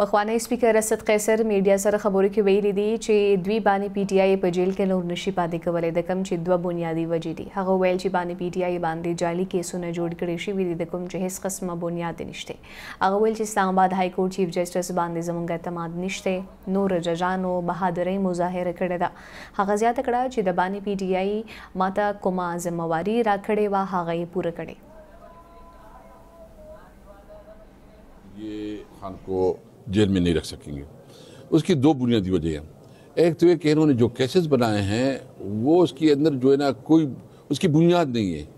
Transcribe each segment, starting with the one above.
مخوانی سپیکر اسد قیصر میډیا سره خبرو کې ویلي دي چې دوی باندې پی ټ آی په جیل کې نور نشي پاتې کولای د کم چې دوه بنیادی وجې دي هغه ویل چې باندې پی ټ آی باندې جعلي کیسونه جوړ کړي شي ویلي د کوم چې هیڅ قسمه بنیاد نشته هغه ویل چې اسلام آباد های کورټ چیف جسټس باندې زمونږ اعتماد نشته نور ججانو بهادرۍ مظاهره کړې ده هغه زیاته کړه چې د باندې پی ټ آی ماته کومه ځمواري راکړې و هغه یې پوره کړې یہ ہم کو jail में नहीं रख सकेंगे उसकी दो बुनियादी वजह हैं एक तो ये कि इन्होंने जो केसेस बनाए हैं वो उसके अंदर जो है ना कोई उसकी बुनियाद नहीं है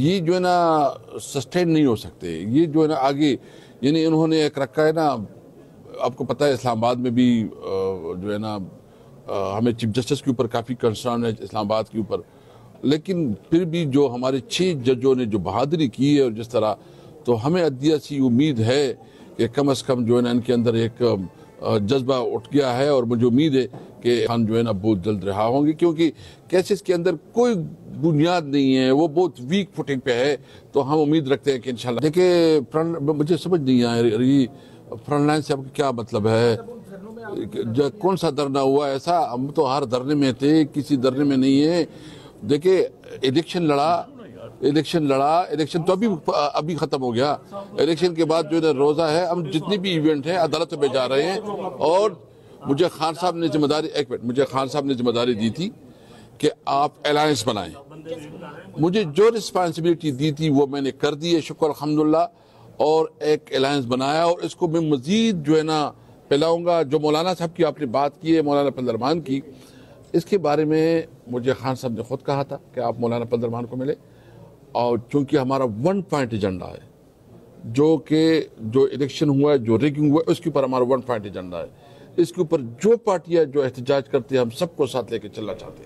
ये जो है ना सस्टेन नहीं हो सकते ये जो है ना आगे यानी इन्होंने एक रखा है ना आपको पता है इस्लामाबाद में भी जो है ना हमें चीफ जस्टिस के ऊपर काफ़ी कंसर्न है इस्लामाबाद के ऊपर लेकिन फिर भी जो हमारे छः जजों ने जो बहादुरी की है और जिस तरह तो हमें अदिया सी उम्मीद है कि कम अज़ कम जो है ना इनके अंदर एक जज्बा उठ गया है और मुझे उम्मीद है कि हम जो है ना बहुत जल्द रहा होंगे क्योंकि केसेस के अंदर कोई बुनियाद नहीं है वो बहुत वीक फुटिंग पे है तो हम उम्मीद रखते हैं कि इंशाल्लाह देखिए मुझे समझ नहीं आ रही फ्रंट लाइन से आपका क्या मतलब है जो कौन सा धरना हुआ ऐसा हम तो हर धरने में थे किसी धरने में नहीं है देखिए इलेक्शन लड़ा इलेक्शन लड़ा इलेक्शन तो अभी अभी ख़त्म हो गया इलेक्शन के बाद जो है रोज़ा है हम जितनी भी इवेंट हैं अदालत में जा रहे हैं और मुझे खान साहब ने जिम्मेदारी एक मिनट मुझे खान साहब ने जिम्मेदारी दी थी कि आप अलायंस बनाएं मुझे जो रिस्पांसिबिलिटी दी थी वो मैंने कर दी है शुक्र अलहमदिल्ला और एक अलायंस बनाया और इसको मैं मज़ीद जो है ना फैलाऊंगा जो मौलाना साहब की आपने बात की है मौलाना पंदरमान की इसके बारे में मुझे खान साहब ने खुद कहा था कि आप मौलाना पंदरमान को मिले और चूंकि हमारा वन पॉइंट एजेंडा है जो कि जो इलेक्शन हुआ है जो रिगिंग हुआ है उसके ऊपर हमारा वन पॉइंट एजेंडा है इसके ऊपर जो पार्टियाँ जो एहतजाज करती है हम सबको साथ लेकर चलना चाहते हैं